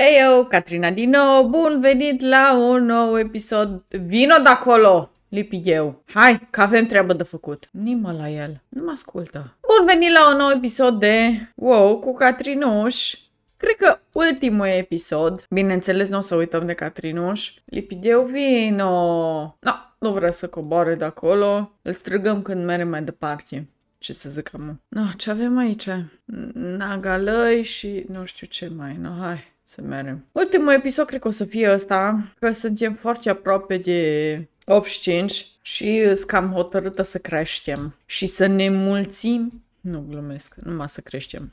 Hei eu, Catrina din nou, bun venit la un nou episod. Vino de acolo, lipi eu. Hai, că avem treabă de făcut. Nimă la el, nu mă ascultă. Bun venit la un nou episod de WoW cu Catrinuș. Cred că ultimul episod. Bineînțeles, nu o să uităm de Catrinuș. Lipideu vino. No, nu vrea să coboare de acolo. Îl strigăm când mergem mai departe ce să zic acum. No, ce avem aici? Nagalăi și nu știu ce mai, no, hai să merem. Ultimul episod cred că o să fie ăsta, că suntem foarte aproape de 85 și sunt cam hotărâtă să creștem și să ne mulțim. Nu glumesc, numai să creștem.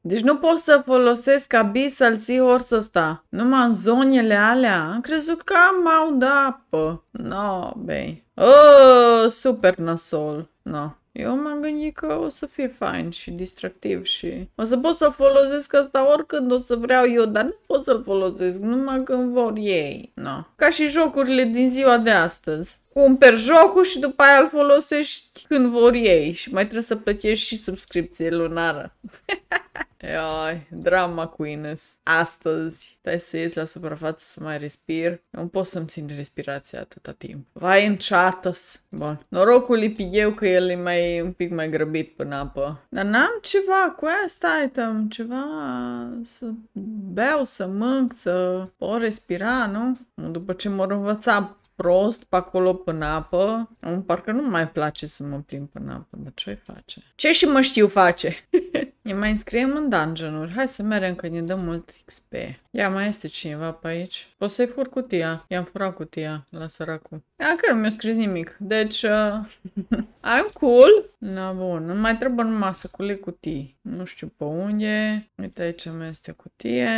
Deci nu pot să folosesc abis al seahorse ăsta. Numai în zonele alea. Am crezut că am au de apă. No, bei. Oh, super nasol. No. Eu m-am gândit că o să fie fain și distractiv și o să pot să folosesc asta oricând o să vreau eu, dar nu pot să-l folosesc numai când vor ei. No. Ca și jocurile din ziua de astăzi cumperi jocul și după aia îl folosești când vor ei și mai trebuie să plătești și subscripție lunară. Ai, drama cu Ines. Astăzi, stai să ies la suprafață să mai respir. Nu pot să-mi țin respirația atâta timp. Vai în chatas. Bun. Norocul eu că el e mai un pic mai grăbit până apă. Dar n-am ceva cu asta item, ceva să beau, să mânc, să pot respira, nu? După ce mor învăța prost pe acolo până apă. Îmi parcă nu mai place să mă plimb până apă, dar ce face? Ce și mă știu face? ne mai înscriem în dungeon-uri. Hai să mergem că ne dăm mult XP. Ia, mai este cineva pe aici. Poți să-i fur cutia. I-am furat cutia la săracul. A, că nu mi-a scris nimic. Deci, uh, I'm cool. Na, bun. Nu mai trebuie numai să culeg cutii. Nu știu pe unde. Uite aici mai este cutie.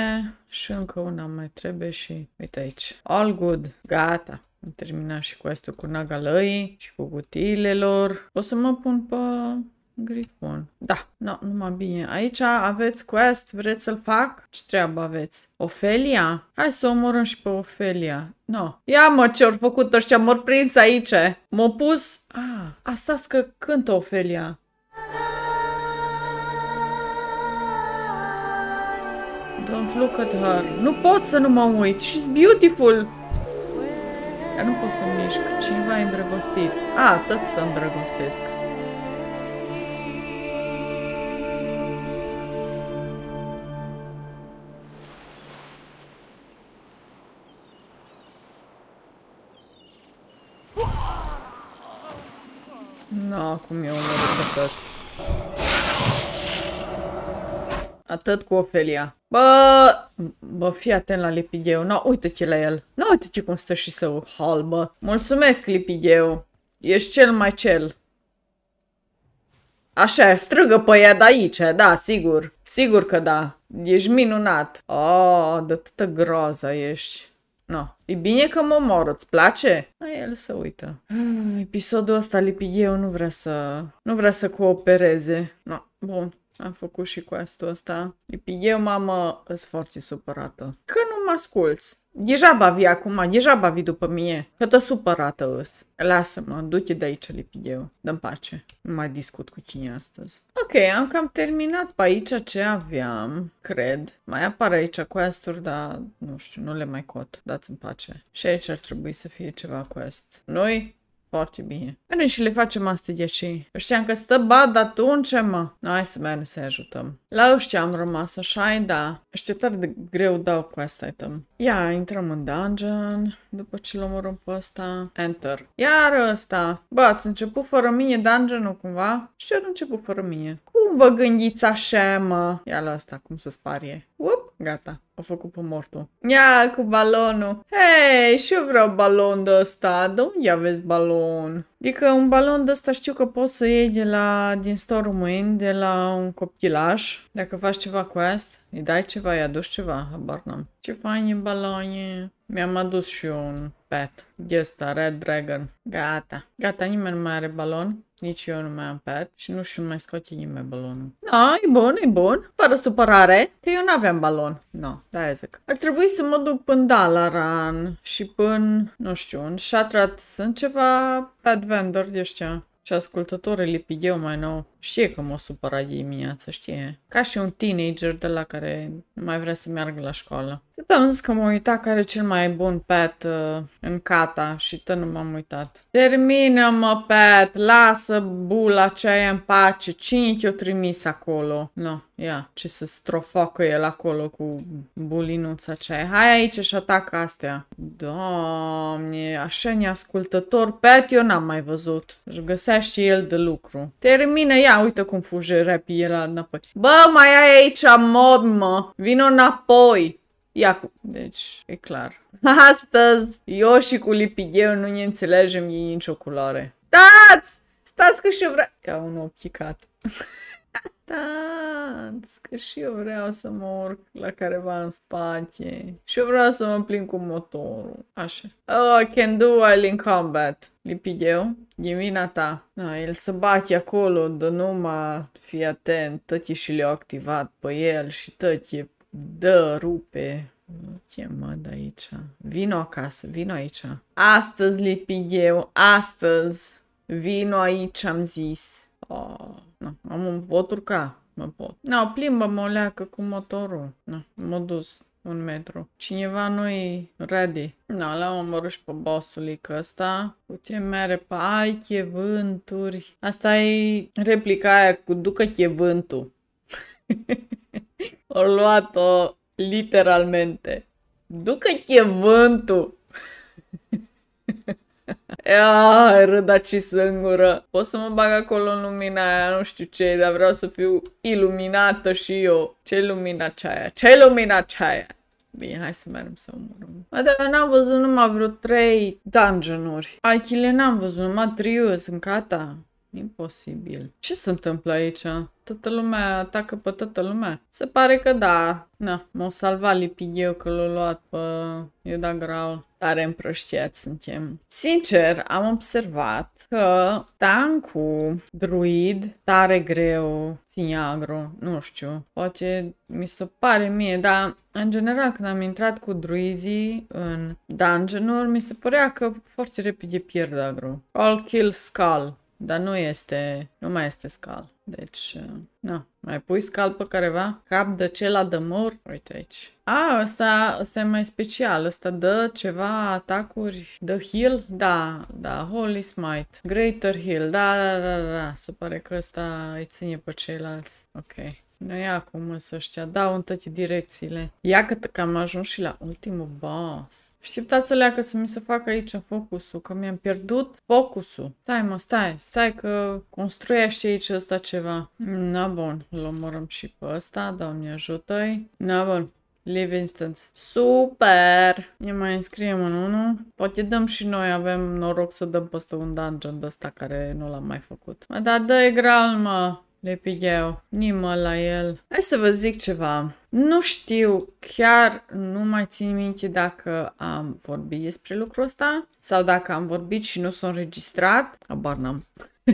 Și încă una mai trebuie și uite aici. All good. Gata. Am terminat și cu asta cu nagalăii și cu cutiile lor. O să mă pun pe Grifon. Da, no, numai bine. Aici aveți quest, vreți să-l fac? Ce treabă aveți? Ofelia? Hai să omorâm și pe Ofelia. No. Ia mă ce-au făcut ăștia, m prins aici. M-au pus... Ah, asta că cântă Ofelia. Don't look at her. Nu pot să nu mă uit. She's beautiful. Dar nu pot să mișc. Cineva e îndrăgostit. A, tot să îndrăgostesc. no, acum e omorât pe toți. Atât cu Ofelia. Bă! Bă, fii atent la Lipideu. nu uite-te la el. nu uite-te cum stă și său halbă. Mulțumesc, Lipideu. Ești cel mai cel. Așa, strângă pe ea de aici, da, sigur. Sigur că da. Ești minunat. Oh, de tătă groază ești. No. E bine că mă omor, îți place? Ai el să uită. Ah, episodul ăsta, Lipideu, nu vrea să... Nu vrea să coopereze. No, bun. Am făcut și cu asta ăsta. Eu, mamă, îs foarte supărată. Că nu mă asculți? Deja vii acum, deja vii după mine. Că tă supărată îs. Lasă-mă, du-te de aici, lipideu. Dă-mi pace. Nu mai discut cu tine astăzi. Ok, am cam terminat pe aici ce aveam, cred. Mai apar aici quest-uri, dar nu știu, nu le mai cot. Dați-mi pace. Și aici ar trebui să fie ceva quest. Noi foarte bine. Mergem și le facem astea de aici. Știam că stă bad atunci, mă. No, hai să mergem să ajutăm. La ăștia am rămas așa, da. Știu tare de greu dau cu asta, uităm. Ia, intrăm în dungeon. După ce-l omorâm pe ăsta, enter. Iar ăsta. Bă, ați început fără mine dungeon-ul cumva? Și ce început fără mine? Cum vă gândiți așa, mă? Ia la asta, cum să sparie. Up, gata. A făcut pe mortul. Ia cu balonul. Hei, și eu vreau balon de ăsta. De unde aveți balon? Adică un balon de ăsta știu că poți să iei de la, din store mâini, de la un copilaș. Dacă faci ceva cu asta, îi dai ceva, îi aduci ceva, habar n-am. Ce fain e mi-am adus și eu un pet. asta Red Dragon. Gata. Gata, nimeni nu mai are balon. Nici eu nu mai am pet și nu și mai scoate nimeni balonul. Da, e bun, e bun. Fără supărare, că eu n-aveam balon. Nu, no, da, zic. Ar trebui să mă duc până Dalaran și până, nu știu, în Shatrat sunt ceva pet vendor de ăștia. Și ascultătorii Lipideu mai nou. Știe că mă supăra dimineața, știe. Ca și un teenager de la care nu mai vrea să meargă la școală. Tot da, am zis că mă uita care e cel mai bun pet uh, în cata și tot nu m-am uitat. Termină-mă, pet! Lasă bula aceea în pace! Cine te-o trimis acolo? No, ia, ce să strofocă el acolo cu bulinuța aceea. Hai aici și atacă astea. Doamne, așa neascultător pet eu n-am mai văzut. Își și el de lucru. Termină, ia ia uite cum fuge rapii la înapoi. Bă, mai ai aici mob, mă! Vino înapoi! Iacu. Deci, e clar. Astăzi, eu și cu Lipigheu nu ne înțelegem ei nicio culoare. Stați! Stați că și eu vreau... Ia un ochicat. Da, că și eu vreau să mă urc la careva în spate. Și eu vreau să mă plin cu motorul. Așa. Oh, I can do while in combat. Lipideu, gimina ta. No, el să bate acolo, dă numai fii atent. Tăti și le-au activat pe el și tăti dă, rupe. Ce mă de aici? Vino acasă, vino aici. Astăzi, lipideu, astăzi. Vino aici, am zis. Oh. Nu, no, un pot urca, mă pot. Nu, no, plimbă-mă o leacă cu motorul. Nu, no, m-a dus un metru. Cineva nu-i ready. Na, no, l-am omorât pe bossul că ăsta. Uite, mere pe ai chevânturi. Asta e replica aia cu ducă chevântul. o luat-o literalmente. Ducă chevântul. Ia, rădaci singură. Pot să mă bag acolo în lumina aia, nu știu ce, dar vreau să fiu iluminată și eu. Ce lumina ceaia? Ce lumina ceaia? Bine, hai să mergem să omorăm. Mă, dar n-am văzut numai vreo trei dungeon-uri. Altele n-am văzut, numai trio sunt gata. Imposibil. Ce se întâmplă aici? Toată lumea atacă pe toată lumea. Se pare că da. Na, m-au salvat lipigheu că l-a luat pe Iuda Graul. Tare împrăștiat suntem. Sincer, am observat că tancul druid tare greu ține agro. Nu știu, poate mi se pare mie, dar în general când am intrat cu druizii în dungeon mi se părea că foarte repede pierd agro. All kill skull. Dar nu este, nu mai este scal. Deci, uh, nu, mai pui scal pe careva? Cap de la de mor? Uite aici. A, ăsta, ăsta e mai special. Ăsta dă ceva atacuri. de heal? Da, da, Holy Smite. Greater heal. Da, da, da, da, da. Se pare că ăsta îi ține pe ceilalți. Ok. Nu e acum să știa, dau în toate direcțiile. Ia că, am ajuns și la ultimul boss. Așteptați o că să mi se facă aici focusul, că mi-am pierdut focusul. Stai mă, stai, stai că construiește aici ăsta ceva. Na bun, îl omorăm și pe ăsta, doamne ajută-i. Na bun, Live instance. Super! Ne mai înscriem în unul. Poate dăm și noi, avem noroc să dăm peste un dungeon de ăsta care nu l-am mai făcut. Mă, dar dă-i mă! Lepigheu, nimă la el. Hai să vă zic ceva. Nu știu, chiar nu mai țin minte dacă am vorbit despre lucrul ăsta sau dacă am vorbit și nu sunt înregistrat. Abar n-am.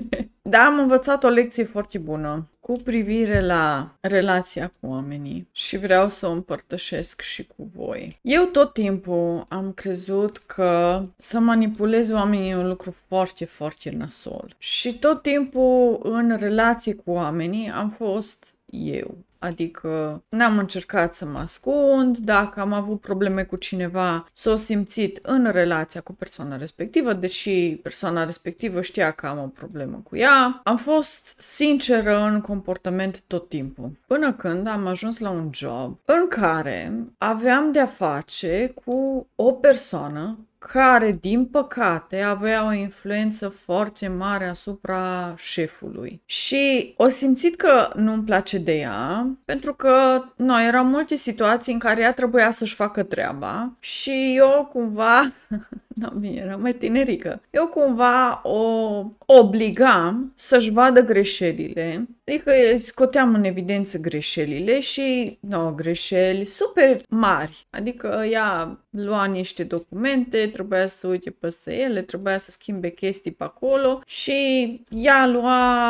Dar am învățat o lecție foarte bună cu privire la relația cu oamenii și vreau să o împărtășesc și cu voi. Eu tot timpul am crezut că să manipulez oamenii e un lucru foarte, foarte nasol. Și tot timpul în relații cu oamenii am fost eu. Adică n-am încercat să mă ascund, dacă am avut probleme cu cineva, s-o simțit în relația cu persoana respectivă, deși persoana respectivă știa că am o problemă cu ea. Am fost sinceră în comportament tot timpul, până când am ajuns la un job în care aveam de-a face cu o persoană care, din păcate, avea o influență foarte mare asupra șefului. Și o simțit că nu-mi place de ea, pentru că noi erau multe situații în care ea trebuia să-și facă treaba și eu cumva Da, bine, era mai tinerică. Eu cumva o obligam să-și vadă greșelile, adică scoteam în evidență greșelile și, no, greșeli super mari. Adică ea lua niște documente, trebuia să uite peste ele, trebuia să schimbe chestii pe acolo și ea lua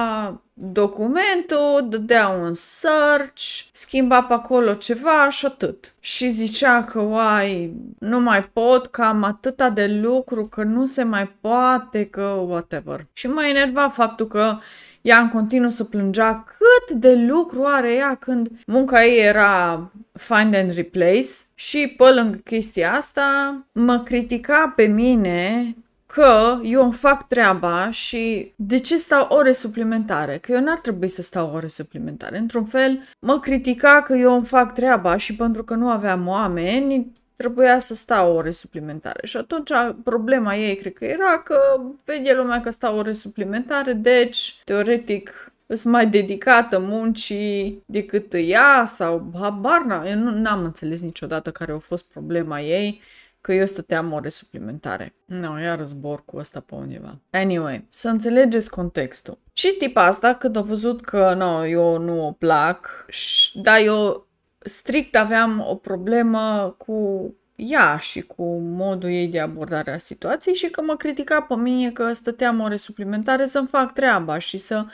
documentul, dădea un search, schimba pe acolo ceva și atât. Și zicea că, uai, nu mai pot, că am atâta de lucru, că nu se mai poate, că whatever. Și mă enerva faptul că ea în continuu să plângea cât de lucru are ea când munca ei era find and replace și pe lângă chestia asta mă critica pe mine că eu îmi fac treaba și de ce stau ore suplimentare? Că eu n-ar trebui să stau ore suplimentare. Într-un fel, mă critica că eu îmi fac treaba și pentru că nu aveam oameni, trebuia să stau ore suplimentare. Și atunci problema ei, cred că era că vede lumea că stau ore suplimentare, deci, teoretic, sunt mai dedicată muncii decât ea sau habar n-am, eu n-am înțeles niciodată care a fost problema ei că eu stăteam ore suplimentare. Nu, no, iar zbor cu ăsta pe undeva. Anyway, să înțelegeți contextul. Și tipa asta, când a văzut că no, eu nu o plac, dar eu strict aveam o problemă cu ea și cu modul ei de abordare a situației și că mă critica pe mine că stăteam ore suplimentare să-mi fac treaba și să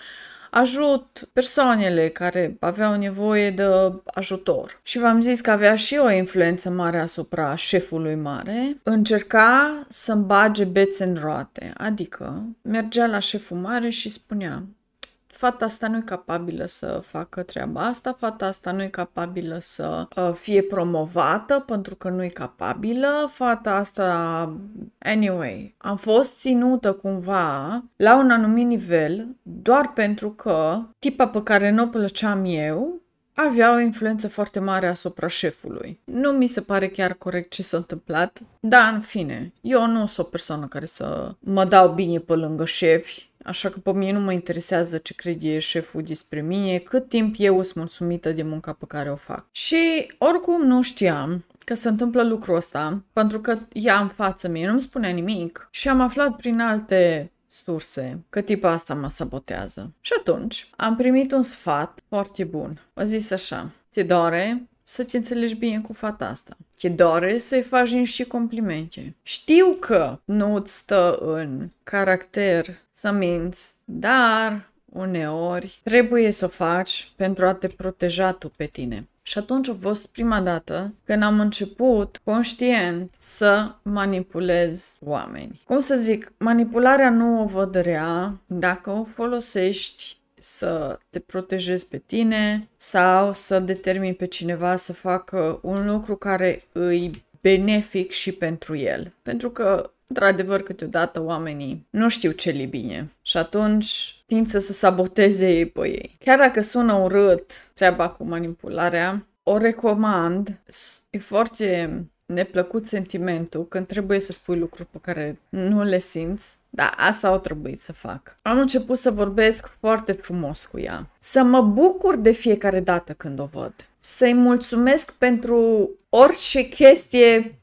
ajut persoanele care aveau nevoie de ajutor. Și v-am zis că avea și o influență mare asupra șefului mare. Încerca să-mi bage bețe în roate, adică mergea la șeful mare și spunea fata asta nu e capabilă să facă treaba asta, fata asta nu e capabilă să uh, fie promovată pentru că nu e capabilă, fata asta... Anyway, am fost ținută cumva la un anumit nivel doar pentru că tipa pe care nu o plăceam eu avea o influență foarte mare asupra șefului. Nu mi se pare chiar corect ce s-a întâmplat, dar în fine, eu nu sunt o persoană care să mă dau bine pe lângă șefi, Așa că pe mine nu mă interesează ce crede șeful despre mine, cât timp eu sunt mulțumită de munca pe care o fac. Și oricum nu știam că se întâmplă lucrul ăsta, pentru că ea în față mie nu-mi spunea nimic și am aflat prin alte surse că tipa asta mă sabotează. Și atunci am primit un sfat foarte bun. A zis așa, te doare să-ți înțelegi bine cu fata asta. Te doare să-i faci niște complimente. Știu că nu-ți stă în caracter să minți, dar uneori trebuie să o faci pentru a te proteja tu pe tine. Și atunci a fost prima dată când am început conștient să manipulez oameni. Cum să zic, manipularea nu o văd rea dacă o folosești să te protejezi pe tine sau să determini pe cineva să facă un lucru care îi benefic și pentru el. Pentru că într-adevăr, câteodată oamenii nu știu ce li bine și atunci tind să se saboteze ei pe ei. Chiar dacă sună urât treaba cu manipularea, o recomand. E foarte neplăcut sentimentul când trebuie să spui lucruri pe care nu le simți, dar asta o trebuit să fac. Am început să vorbesc foarte frumos cu ea, să mă bucur de fiecare dată când o văd, să-i mulțumesc pentru orice chestie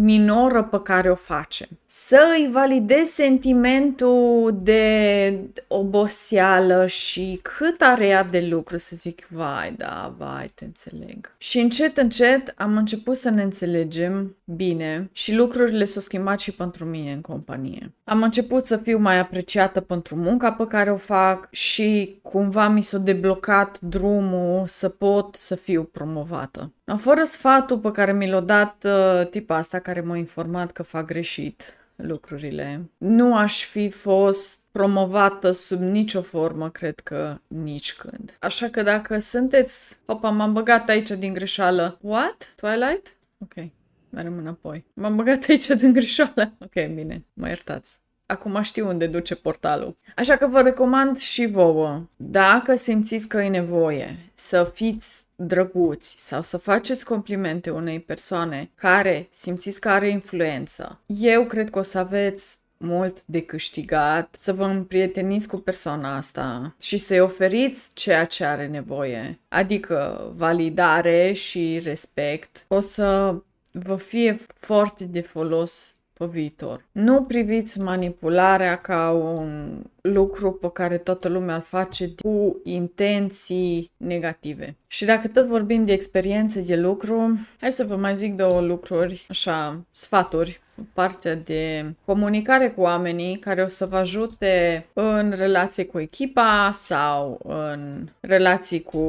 minoră pe care o facem. Să îi validez sentimentul de oboseală și cât are ea de lucru, să zic, vai, da, vai, te înțeleg. Și încet, încet am început să ne înțelegem bine și lucrurile s-au schimbat și pentru mine în companie. Am început să fiu mai apreciată pentru munca pe care o fac și cumva mi s-a deblocat drumul să pot să fiu promovată. Fără sfatul pe care mi l-a dat uh, tipa asta, care m-a informat că fac greșit lucrurile. Nu aș fi fost promovată sub nicio formă, cred că nici când. Așa că dacă sunteți... Opa, m-am băgat aici din greșeală. What? Twilight? Ok, mergem înapoi. M-am băgat aici din greșeală. Ok, bine, mă iertați acum știu unde duce portalul. Așa că vă recomand și vouă, dacă simțiți că e nevoie să fiți drăguți sau să faceți complimente unei persoane care simțiți că are influență, eu cred că o să aveți mult de câștigat, să vă împrieteniți cu persoana asta și să-i oferiți ceea ce are nevoie, adică validare și respect. O să vă fie foarte de folos pe viitor. Nu priviți manipularea ca un lucru pe care toată lumea îl face cu intenții negative. Și dacă tot vorbim de experiențe de lucru, hai să vă mai zic două lucruri, așa, sfaturi partea de comunicare cu oamenii care o să vă ajute în relație cu echipa sau în relații cu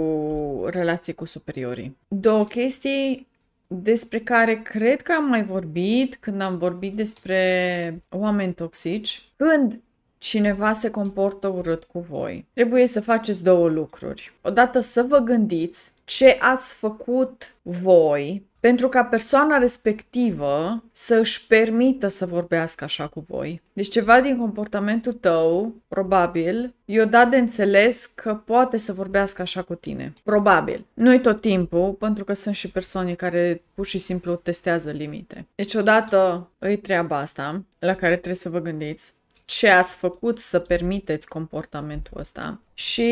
relații cu superiorii. Două chestii despre care cred că am mai vorbit când am vorbit despre oameni toxici. Când cineva se comportă urât cu voi, trebuie să faceți două lucruri. Odată să vă gândiți ce ați făcut voi pentru ca persoana respectivă să își permită să vorbească așa cu voi. Deci ceva din comportamentul tău, probabil, i-o dat de înțeles că poate să vorbească așa cu tine. Probabil. Nu-i tot timpul, pentru că sunt și persoane care pur și simplu testează limite. Deci odată îi treaba asta, la care trebuie să vă gândiți ce ați făcut să permiteți comportamentul ăsta și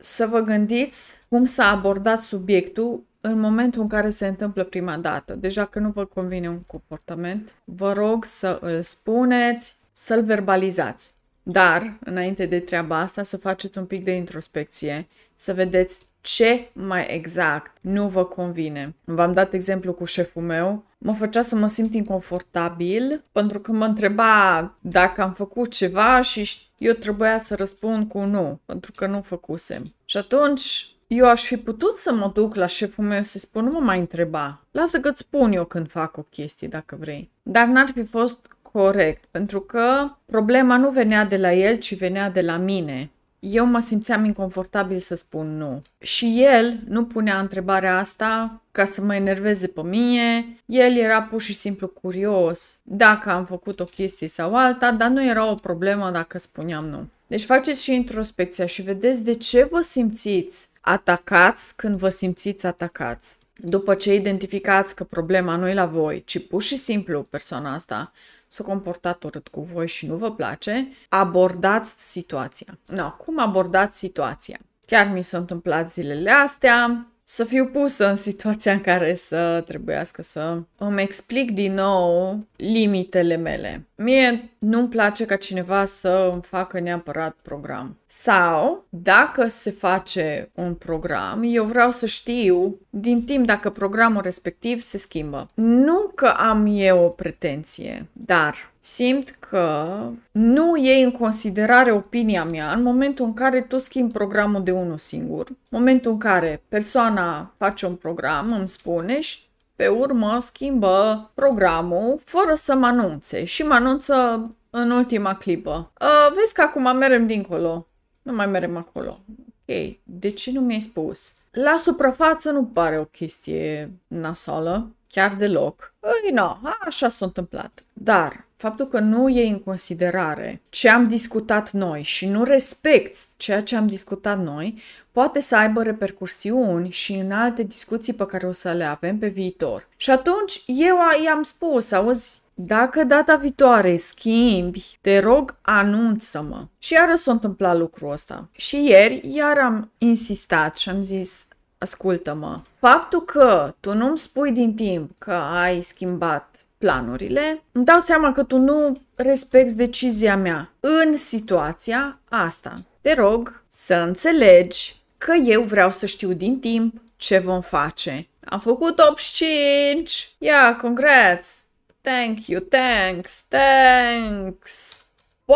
să vă gândiți cum să abordați subiectul în momentul în care se întâmplă prima dată. Deja că nu vă convine un comportament, vă rog să îl spuneți, să-l verbalizați. Dar, înainte de treaba asta, să faceți un pic de introspecție, să vedeți ce mai exact nu vă convine. V-am dat exemplu cu șeful meu. Mă făcea să mă simt inconfortabil pentru că mă întreba dacă am făcut ceva și eu trebuia să răspund cu nu, pentru că nu făcusem. Și atunci eu aș fi putut să mă duc la șeful meu să spun, nu mă mai întreba. Lasă că-ți spun eu când fac o chestie, dacă vrei. Dar n-ar fi fost corect, pentru că problema nu venea de la el, ci venea de la mine eu mă simțeam inconfortabil să spun nu. Și el nu punea întrebarea asta ca să mă enerveze pe mine. El era pur și simplu curios dacă am făcut o chestie sau alta, dar nu era o problemă dacă spuneam nu. Deci faceți și introspecția și vedeți de ce vă simțiți atacați când vă simțiți atacați. După ce identificați că problema nu e la voi, ci pur și simplu persoana asta s-a comportat urât cu voi și nu vă place, abordați situația. No, cum abordați situația? Chiar mi s-a întâmplat zilele astea, să fiu pusă în situația în care să trebuiască să îmi explic din nou limitele mele. Mie nu-mi place ca cineva să îmi facă neapărat program. Sau, dacă se face un program, eu vreau să știu din timp dacă programul respectiv se schimbă. Nu că am eu o pretenție, dar simt că nu iei în considerare opinia mea în momentul în care tu schimbi programul de unul singur, momentul în care persoana face un program, îmi spune și pe urmă schimbă programul fără să mă anunțe și mă anunță în ultima clipă. Ă, vezi că acum merem dincolo. Nu mai merem acolo. Ok, de ce nu mi-ai spus? La suprafață nu pare o chestie nasoală, chiar deloc. Ei, păi, no, așa s-a întâmplat. Dar faptul că nu iei în considerare ce am discutat noi și nu respecti ceea ce am discutat noi, poate să aibă repercursiuni și în alte discuții pe care o să le avem pe viitor. Și atunci eu i-am spus, auzi, dacă data viitoare schimbi, te rog, anunță-mă. Și iară s-a întâmplat lucrul ăsta. Și ieri iar am insistat și am zis, ascultă-mă, faptul că tu nu-mi spui din timp că ai schimbat planurile, îmi dau seama că tu nu respecti decizia mea în situația asta. Te rog să înțelegi că eu vreau să știu din timp ce vom face. Am făcut 85! Yeah, congrats! Thank you, thanks, thanks!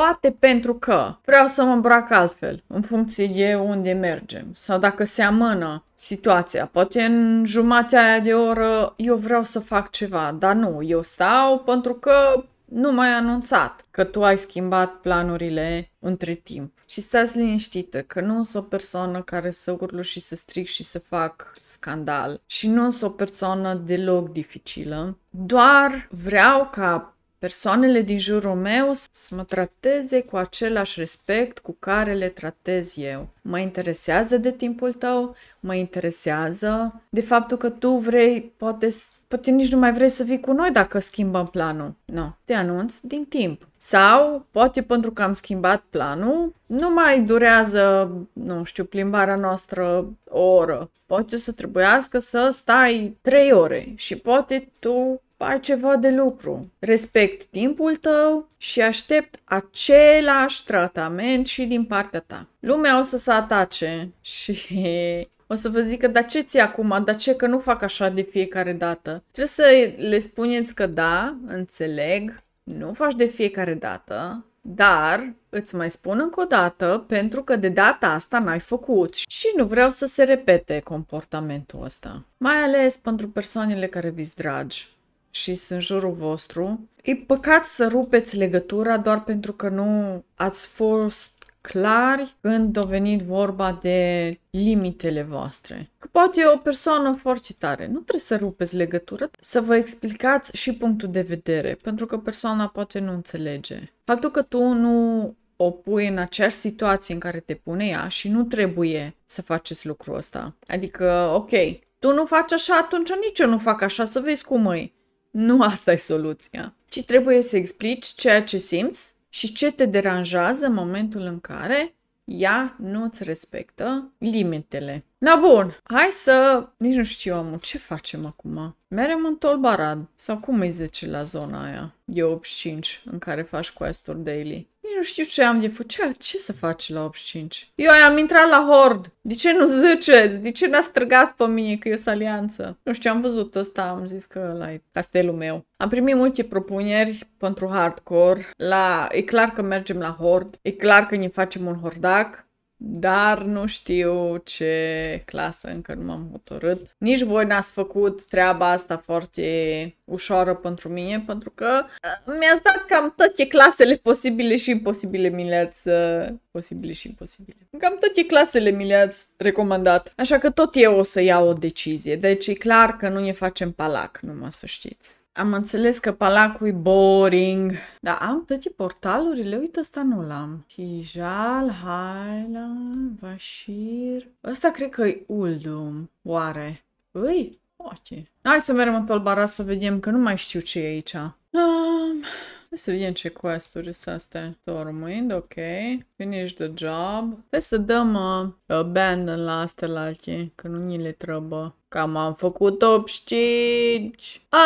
Poate pentru că vreau să mă îmbrac altfel, în funcție de unde mergem, sau dacă se amână situația. Poate în jumatea aia de oră eu vreau să fac ceva, dar nu, eu stau pentru că nu m-ai anunțat că tu ai schimbat planurile între timp. Și stați liniștită că nu sunt o persoană care să urlu și să stric și să fac scandal. Și nu sunt o persoană deloc dificilă. Doar vreau ca persoanele din jurul meu să mă trateze cu același respect cu care le tratez eu. Mă interesează de timpul tău, mă interesează de faptul că tu vrei, poate, poate nici nu mai vrei să vii cu noi dacă schimbăm planul. Nu, no, te anunț din timp. Sau, poate pentru că am schimbat planul, nu mai durează, nu știu, plimbarea noastră o oră. Poate o să trebuiască să stai trei ore și poate tu ai ceva de lucru. Respect timpul tău și aștept același tratament și din partea ta. Lumea o să se atace și o să vă zică, da ce ți acum, da ce că nu fac așa de fiecare dată? Trebuie să le spuneți că da, înțeleg, nu faci de fiecare dată, dar îți mai spun încă o dată pentru că de data asta n-ai făcut și nu vreau să se repete comportamentul ăsta. Mai ales pentru persoanele care vi dragi și sunt jurul vostru. E păcat să rupeți legătura doar pentru că nu ați fost clari când a venit vorba de limitele voastre. Că poate e o persoană foarte tare, nu trebuie să rupeți legătura, să vă explicați și punctul de vedere, pentru că persoana poate nu înțelege. Faptul că tu nu o pui în aceeași situație în care te pune ea și nu trebuie să faceți lucrul ăsta. Adică, ok, tu nu faci așa, atunci nici eu nu fac așa, să vezi cum e nu asta e soluția, ci trebuie să explici ceea ce simți și ce te deranjează în momentul în care ea nu îți respectă limitele. Na bun, hai să... Nici nu știu, omul, ce facem acum? Merem în Tolbarad. Sau cum îi zice la zona aia? E 85 în care faci quest-uri daily. Nici nu știu ce am de făcut. Ce, ce să faci la 85? Eu am intrat la Hord. De ce nu ziceți? De ce n-a străgat pe mine că e o alianță? Nu știu, am văzut ăsta, am zis că la castelul meu. Am primit multe propuneri pentru hardcore. La... E clar că mergem la Hord. E clar că ne facem un hordac dar nu știu ce clasă, încă nu m-am hotărât. Nici voi n-ați făcut treaba asta foarte ușoară pentru mine, pentru că uh, mi-ați dat cam toate clasele posibile și imposibile mi le-ați... Uh, posibile și imposibile. Cam toate clasele mi le-ați recomandat. Așa că tot eu o să iau o decizie. Deci e clar că nu ne facem palac, numai să știți. Am înțeles că palacul e boring. Da, am toate portalurile. Uite, ăsta nu l-am. Hijal, Haila, Vashir, Ăsta cred că e Uldum. Oare? Ui, Ok. Hai să mergem în Tolbara să vedem, că nu mai știu ce e aici. Um... Hai să vedem ce quest-uri sunt astea. Tormând, ok. Finish the job. Hai să dăm uh, abandon uh, la astea la alții, că nu ni le trebuie. Cam am făcut 85. 5. Ah,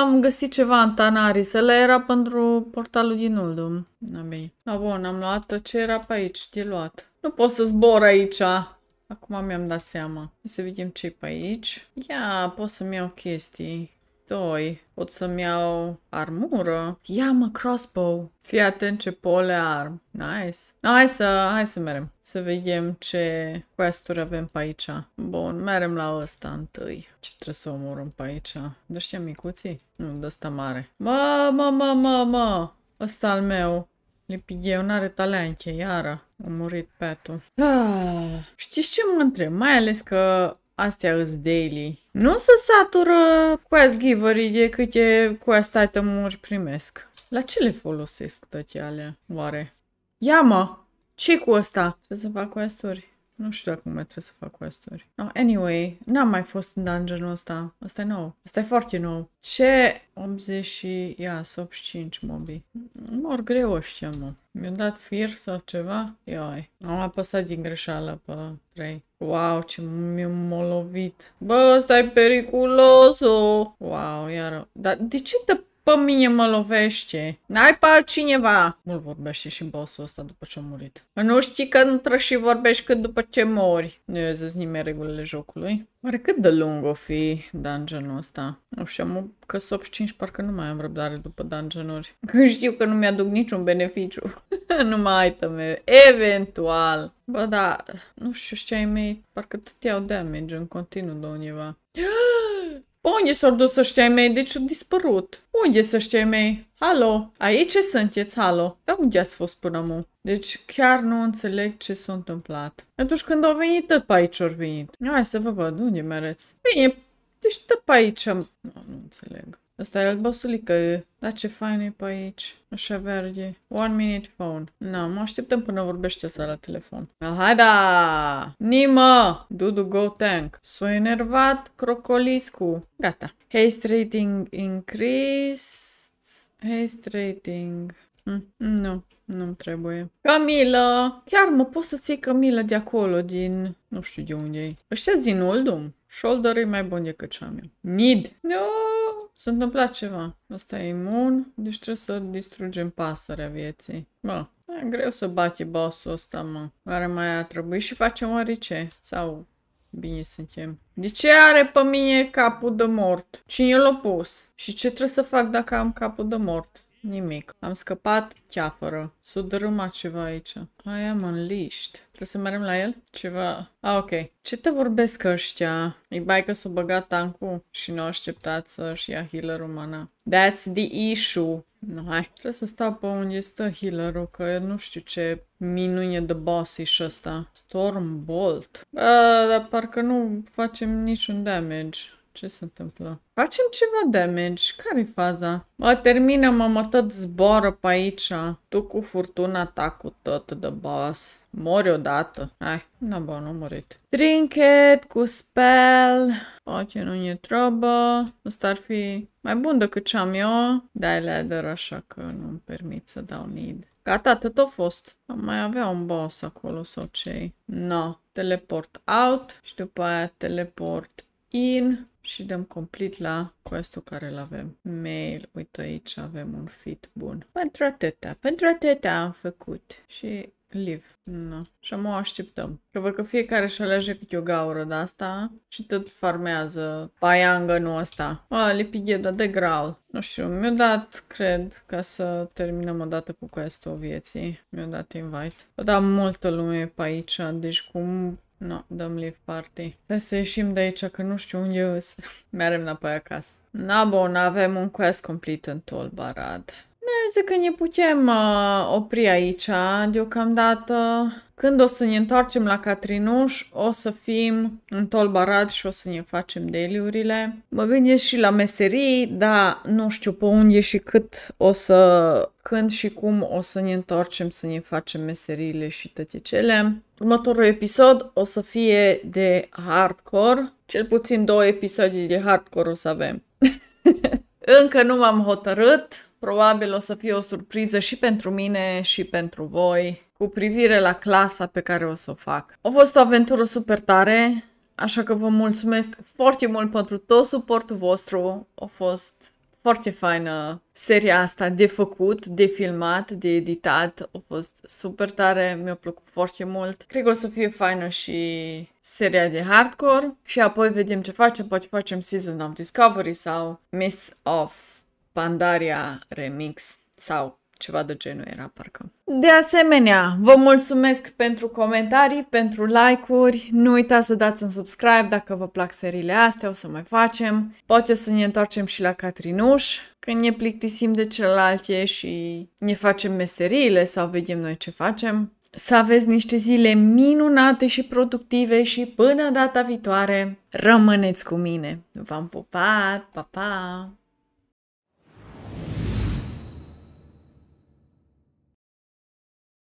am găsit ceva în Tanaris. Ăla era pentru portalul din Uldum. Na bine. bun, am luat ce era pe aici. ce luat. Nu pot să zbor aici. Acum mi-am dat seama. Hai să vedem ce pe aici. Ia, pot să-mi iau chestii doi. Pot să-mi iau armură. Ia mă, crossbow. Fii atent ce pole arm. Nice. No, hai să, hai să merem. Să vedem ce questuri avem pe aici. Bun, merem la ăsta întâi. Ce trebuie să omorăm pe aici? De ăștia micuții? Nu, de ăsta mare. Mă, mă, mă, mă, mă. Ăsta al meu. Lipigheu n-are talenche, iară. A murit petul. Ah, știți ce mă întreb? Mai ales că Astea îs daily. Nu se satură quest givery de câte quest item-uri primesc. La ce le folosesc toate alea, oare? Ia mă! ce cu asta? Trebuie să fac quest-uri. Nu știu dacă mai trebuie să fac questuri. uri No, anyway, n-am mai fost în dungeonul ăsta. Asta e nou. Asta e foarte nou. Ce 80 și... Ia, 85 mobi. Mor greu ăștia, mă. Mi-a dat fir sau ceva? Ioi. Am apăsat din greșeală pe 3. Wow, ce mi-a lovit. Bă, ăsta e periculosul. Wow, iară. Dar de ce te pe mine mă lovește. N-ai pe altcineva. Mult vorbește și bossul ăsta după ce a murit. Nu știi că nu trebuie și vorbești cât după ce mori. Nu e zis nimeni regulile jocului. Oare cât de lung o fi dungeonul ăsta? Nu știu, am că 5 parcă nu mai am răbdare după dungeonuri. Când știu că nu mi-aduc niciun beneficiu. Nu mai ai tăme. Eventual. Bă, da, nu știu ce ai mei. Parcă tot iau damage în continuu de undeva. Unde s-au dus ăștia mei? Deci au dispărut. Unde sunt ăștia mei? Alo, Aici sunteți, alo. Dar unde ați fost până acum? Deci chiar nu înțeleg ce s-a întâmplat. Atunci când au venit, tot pe aici au venit. Hai să vă văd, unde mereți? Bine, deci tot pe aici. Nu, nu înțeleg. Asta e albăsulică. Da, ce fain e pe aici. Așa verde. One minute phone. Nu, mă așteptăm până vorbește să la telefon. Hai da! Nimă! Dudu go tank. S-a enervat crocoliscu. Gata. Haste rating increased. Haste rating. Mm, nu, nu trebuie. Camila! Chiar mă poți să ții Camila de acolo, din... Nu știu de unde e. Ăștia din Oldum. Shoulder e mai bun decât ce am eu. Need! No! S-a întâmplat ceva. Ăsta e imun, deci trebuie să distrugem pasărea vieții. Bă, e greu să bate bossul ăsta, mă. Oare mai a trebuit și facem orice? Sau bine suntem. De ce are pe mine capul de mort? Cine l-a pus? Și ce trebuie să fac dacă am capul de mort? Nimic. Am scăpat cheafără. S-a dărâmat ceva aici. I am unleashed. Trebuie să mergem la el? Ceva... Ah, ok. Ce te vorbesc ăștia? E bai că s-a băgat tancul și nu așteptat să-și ia healerul mana. That's the issue. No, hai. Trebuie să stau pe unde stă healerul, că nu știu ce minune de boss și ăsta. Stormbolt. Bă, dar parcă nu facem niciun damage. Ce se întâmplă? Facem ceva damage. Care-i faza? Mă, termină, mă, mă tot zboară pe aici. Tu cu furtuna ta cu tot de boss. Mori odată. Hai, na bă, nu murit. Trinket cu spell. Poate nu e trebă. Asta ar fi mai bun decât ce am eu. Dai ladder, așa că nu-mi permit să dau need. Gata, atât a fost. Am mai avea un boss acolo sau cei. No. Teleport out și după aia teleport in și dăm complet la questul care îl avem. Mail, uite aici avem un fit bun. Pentru atâta, pentru atâta am făcut. Și live. No. Și am o așteptăm. Că văd că fiecare își alege câte o gaură de asta și tot farmează nu asta. A, lipigheda de gral. Nu știu, mi-a dat, cred, ca să terminăm odată cu quest-ul vieții. Mi-a dat invite. Dar multă lume pe aici, deci cum No, dăm leave party. Trebuie să ieșim de aici, că nu știu unde sunt. Merem înapoi acasă. Na, bun, avem un quest complet în Tolbarad zic că ne putem uh, opri aici deocamdată. Când o să ne întoarcem la Catrinuș, o să fim în Tolbarad și o să ne facem deliurile. Mă gândesc și la meserii, dar nu știu pe unde și cât o să, când și cum o să ne întoarcem să ne facem meseriile și toate cele. Următorul episod o să fie de hardcore. Cel puțin două episoade de hardcore o să avem. Încă nu m-am hotărât, Probabil o să fie o surpriză și pentru mine și pentru voi cu privire la clasa pe care o să o fac. A fost o aventură super tare, așa că vă mulțumesc foarte mult pentru tot suportul vostru. A fost foarte faină seria asta de făcut, de filmat, de editat. A fost super tare, mi-a plăcut foarte mult. Cred că o să fie faină și seria de hardcore și apoi vedem ce facem, poate facem Season of Discovery sau Miss of Pandaria Remix sau ceva de genul era parcă. De asemenea, vă mulțumesc pentru comentarii, pentru like-uri, nu uitați să dați un subscribe dacă vă plac seriile astea, o să mai facem. Poate o să ne întoarcem și la Catrinuș, când ne plictisim de celelalte și ne facem meseriile sau vedem noi ce facem. Să aveți niște zile minunate și productive și până data viitoare, rămâneți cu mine. V-am pupat, pa, pa!